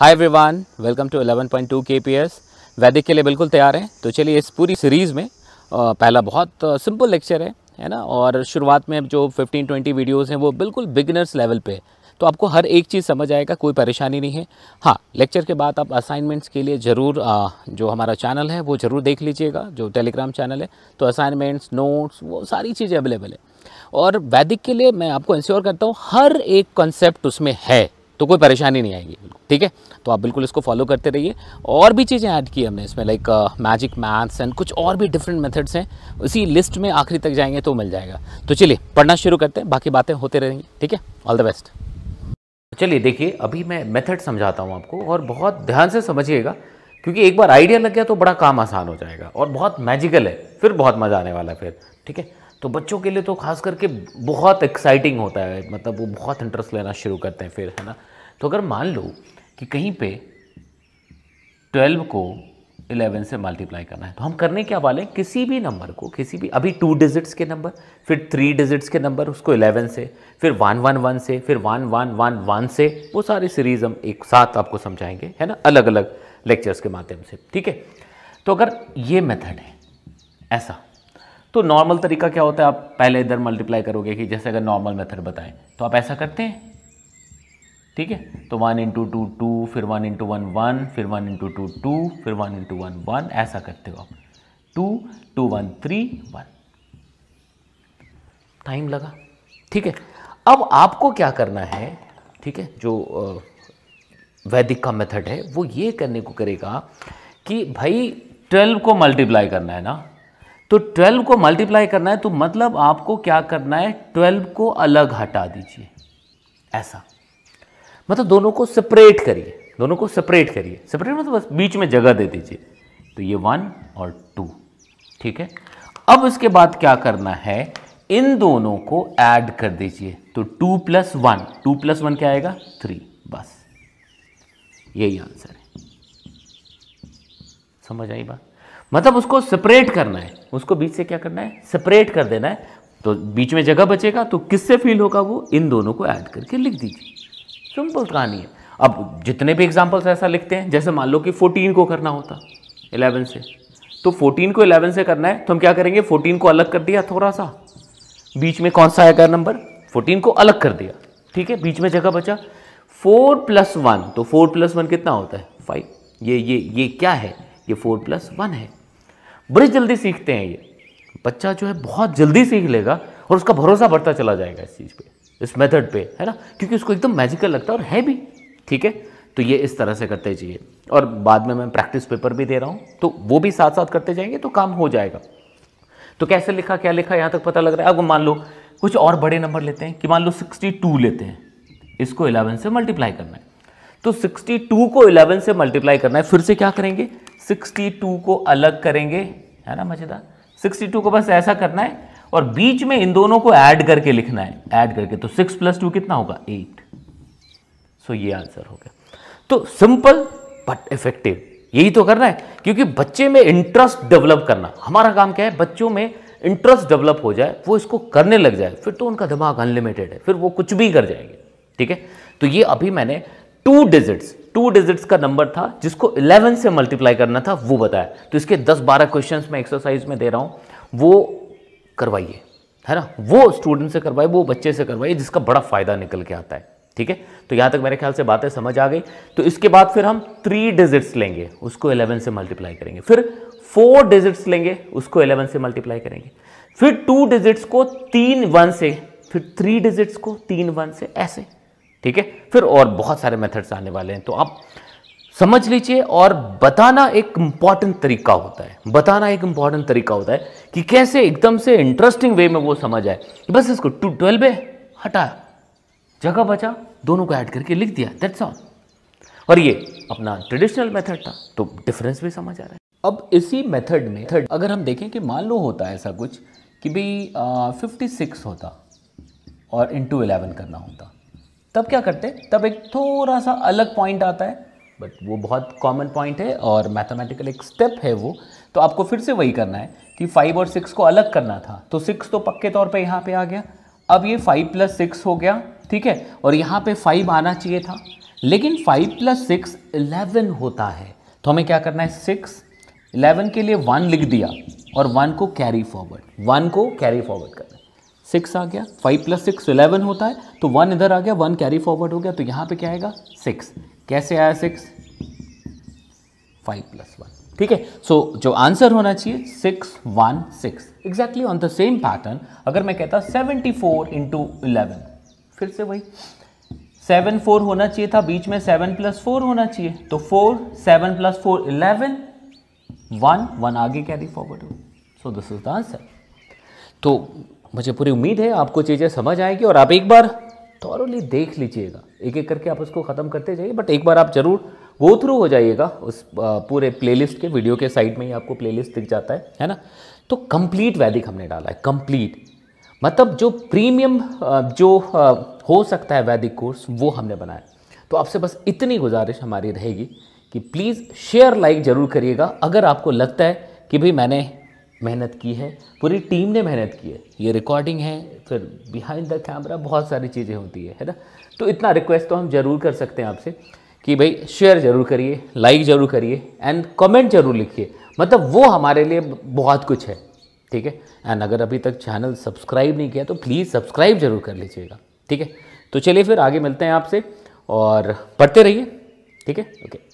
hi everyone welcome to 11.2 point Vedic के लिए बिल्कुल तैयार हैं तो चलिए इस पूरी सीरीज़ में पहला बहुत सिंपल लेक्चर है है ना और शुरुआत में जो 15-20 वीडियोस हैं वो बिल्कुल बिगनर्स लेवल पे तो आपको हर एक चीज़ समझ आएगा कोई परेशानी नहीं है हाँ लेक्चर के बाद आप असाइनमेंट्स के लिए ज़रूर जो हमारा चैनल है वो ज़रूर देख लीजिएगा जो टेलीग्राम चैनल है तो असाइनमेंट्स नोट्स वो सारी चीज़ें अवेलेबल है और वैदिक के लिए मैं आपको इंश्योर करता हूँ हर एक कॉन्सेप्ट उसमें है तो कोई परेशानी नहीं आएगी ठीक है तो आप बिल्कुल इसको फॉलो करते रहिए और भी चीज़ें ऐड की हमने इसमें लाइक मैजिक मैथ्स एंड कुछ और भी डिफरेंट मेथड्स हैं उसी लिस्ट में आखिरी तक जाएंगे तो मिल जाएगा तो चलिए पढ़ना शुरू करते हैं बाकी बातें होते रहेंगे ठीक है ऑल द बेस्ट चलिए देखिए अभी मैं मेथड समझाता हूँ आपको और बहुत ध्यान से समझिएगा क्योंकि एक बार आइडिया लग गया तो बड़ा काम आसान हो जाएगा और बहुत मैजिकल है फिर बहुत मज़ा आने वाला है फिर ठीक है तो बच्चों के लिए तो खास करके बहुत एक्साइटिंग होता है मतलब वो बहुत इंटरेस्ट लेना शुरू करते हैं फिर है ना तो अगर मान लो कि कहीं पे 12 को 11 से मल्टीप्लाई करना है तो हम करने क्या वाले हैं किसी भी नंबर को किसी भी अभी टू डिजिट्स के नंबर फिर थ्री डिजिट्स के नंबर उसको 11 से फिर वन वन वन से फिर वन वन वन वन से वो सारी सीरीज़ हम एक साथ आपको समझाएंगे है ना अलग अलग लेक्चर्स के माध्यम से ठीक है तो अगर ये मेथड है ऐसा तो नॉर्मल तरीका क्या होता है आप पहले इधर मल्टीप्लाई करोगे कि जैसे अगर नॉर्मल मेथड बताएं तो आप ऐसा करते हैं ठीक है तो वन इंटू टू टू फिर वन इंटू वन वन फिर वन इंटू टू टू फिर वन इंटू वन वन ऐसा करते हो आप two two one three one time लगा ठीक है अब आपको क्या करना है ठीक है जो वैदिक का मेथड है वो ये करने को करेगा कि भाई ट्वेल्व को मल्टीप्लाई करना है ना तो ट्वेल्व को मल्टीप्लाई करना है तो मतलब आपको क्या करना है ट्वेल्व को अलग हटा दीजिए ऐसा मतलब दोनों को सेपरेट करिए दोनों को सेपरेट करिए सेपरेट मतलब बस बीच में जगह दे दीजिए तो ये वन और टू ठीक है अब इसके बाद क्या करना है इन दोनों को ऐड कर दीजिए तो two plus one two plus one क्या आएगा थ्री बस यही आंसर है समझ आई बात मतलब उसको सेपरेट करना है उसको बीच से क्या करना है सेपरेट कर देना है तो बीच में जगह बचेगा तो किससे फील होगा वो इन दोनों को ऐड करके लिख दीजिए सिंपल कहानी है अब जितने भी एग्जाम्पल्स ऐसा लिखते हैं जैसे मान लो कि 14 को करना होता 11 से तो 14 को 11 से करना है तो हम क्या करेंगे 14 को अलग कर दिया थोड़ा सा बीच में कौन सा आएगा नंबर 14 को अलग कर दिया ठीक है बीच में जगह बचा 4 प्लस वन तो 4 प्लस वन कितना होता है फाइव ये ये ये क्या है ये 4 प्लस वन है बड़ी जल्दी सीखते हैं ये बच्चा जो है बहुत जल्दी सीख लेगा और उसका भरोसा बढ़ता चला जाएगा इस चीज़ पर इस मेथड पे है ना क्योंकि उसको एकदम मैजिकल लगता है और है भी ठीक है तो ये इस तरह से करते जाइए और बाद में मैं प्रैक्टिस पेपर भी दे रहा हूँ तो वो भी साथ साथ करते जाएंगे तो काम हो जाएगा तो कैसे लिखा क्या लिखा यहाँ तक पता लग रहा है अब मान लो कुछ और बड़े नंबर लेते हैं कि मान लो सिक्सटी लेते हैं इसको इलेवन से मल्टीप्लाई करना है तो सिक्सटी को इलेवन से मल्टीप्लाई करना है फिर से क्या करेंगे सिक्सटी को अलग करेंगे है ना मजेदार 62 को बस ऐसा करना है और बीच में इन दोनों को ऐड करके लिखना है ऐड करके तो सिक्स प्लस टू कितना होगा एट सो ये आंसर हो गया तो सिंपल बट इफेक्टिव यही तो करना है क्योंकि बच्चे में इंटरेस्ट डेवलप करना हमारा काम क्या है बच्चों में इंटरेस्ट डेवलप हो जाए वो इसको करने लग जाए फिर तो उनका दिमाग अनलिमिटेड है फिर वो कुछ भी कर जाएंगे ठीक है तो ये अभी मैंने टू डिजिट्स टू डिजिट्स का नंबर था जिसको 11 से मल्टीप्लाई करना था वो बताया तो इसके 10-12 क्वेश्चंस मैं एक्सरसाइज में दे रहा हूँ वो करवाइए है ना वो स्टूडेंट से करवाइए वो बच्चे से करवाइए जिसका बड़ा फ़ायदा निकल के आता है ठीक है तो यहां तक मेरे ख्याल से बातें समझ आ गई तो इसके बाद फिर हम थ्री डिजिट्स लेंगे उसको इलेवन से मल्टीप्लाई करेंगे फिर फोर डिजिट्स लेंगे उसको इलेवन से मल्टीप्लाई करेंगे फिर टू डिजिट्स को तीन वन से फिर थ्री डिजिट्स को तीन वन से ऐसे ठीक है फिर और बहुत सारे मेथड्स आने वाले हैं तो आप समझ लीजिए और बताना एक इम्पॉर्टेंट तरीका होता है बताना एक इम्पॉर्टेंट तरीका होता है कि कैसे एकदम से इंटरेस्टिंग वे में वो समझ आए बस इसको टू ट्वेल्व है हटा जगह बचा दोनों को ऐड करके लिख दिया दैट्स ऑल और ये अपना ट्रेडिशनल मेथड था तो डिफरेंस भी समझ आ रहा है अब इसी मेथड में थर्ड अगर हम देखें कि मान लो होता है ऐसा कुछ कि भाई फिफ्टी सिक्स होता और इंटू एलेवन करना होता तब क्या करते तब एक थोड़ा सा अलग पॉइंट आता है बट वो बहुत कॉमन पॉइंट है और मैथमेटिकल एक स्टेप है वो तो आपको फिर से वही करना है कि फाइव और सिक्स को अलग करना था तो सिक्स तो पक्के तौर पे यहाँ पे आ गया अब ये फाइव प्लस सिक्स हो गया ठीक है और यहाँ पे फाइव आना चाहिए था लेकिन फाइव प्लस सिक्स इलेवन होता है तो हमें क्या करना है सिक्स इलेवन के लिए वन लिख दिया और वन को कैरी फॉरवर्ड वन को कैरी फॉरवर्ड करना है सिक्स आ गया फाइव प्लस सिक्स इलेवन होता है तो वन इधर आ गया वन कैरी फॉरवर्ड हो गया तो यहाँ पे क्या आएगा सिक्स कैसे आया सिक्स फाइव प्लस वन ठीक है सो जो आंसर होना चाहिए six one six exactly on the same pattern अगर मैं कहता सेवेंटी फोर इंटू इलेवन फिर से वही सेवन फोर होना चाहिए था बीच में सेवन प्लस फोर होना चाहिए तो four seven plus four eleven one one आगे कैरी फॉरवर्ड हो so this is the answer तो मुझे पूरी उम्मीद है आपको चीज़ें समझ आएगी और आप एक बार थॉरली तो देख लीजिएगा एक एक करके आप उसको ख़त्म करते जाइए बट एक बार आप ज़रूर वो थ्रू हो जाइएगा उस पूरे प्लेलिस्ट के वीडियो के साइड में ही आपको प्लेलिस्ट दिख जाता है है ना तो कंप्लीट वैदिक हमने डाला है कंप्लीट मतलब जो प्रीमियम जो हो सकता है वैदिक कोर्स वो हमने बनाया तो आपसे बस इतनी गुजारिश हमारी रहेगी कि प्लीज़ शेयर लाइक ज़रूर करिएगा अगर आपको लगता है कि भाई मैंने मेहनत की है पूरी टीम ने मेहनत की है ये रिकॉर्डिंग है फिर बिहाइंड द कैमरा बहुत सारी चीज़ें होती है है ना तो इतना रिक्वेस्ट तो हम ज़रूर कर सकते हैं आपसे कि भाई शेयर ज़रूर करिए लाइक ज़रूर करिए एंड कमेंट ज़रूर लिखिए मतलब वो हमारे लिए बहुत कुछ है ठीक है एंड अगर अभी तक चैनल सब्सक्राइब नहीं किया तो प्लीज़ सब्सक्राइब ज़रूर कर लीजिएगा ठीक है तो चलिए फिर आगे मिलते हैं आपसे और पढ़ते रहिए ठीक है ओके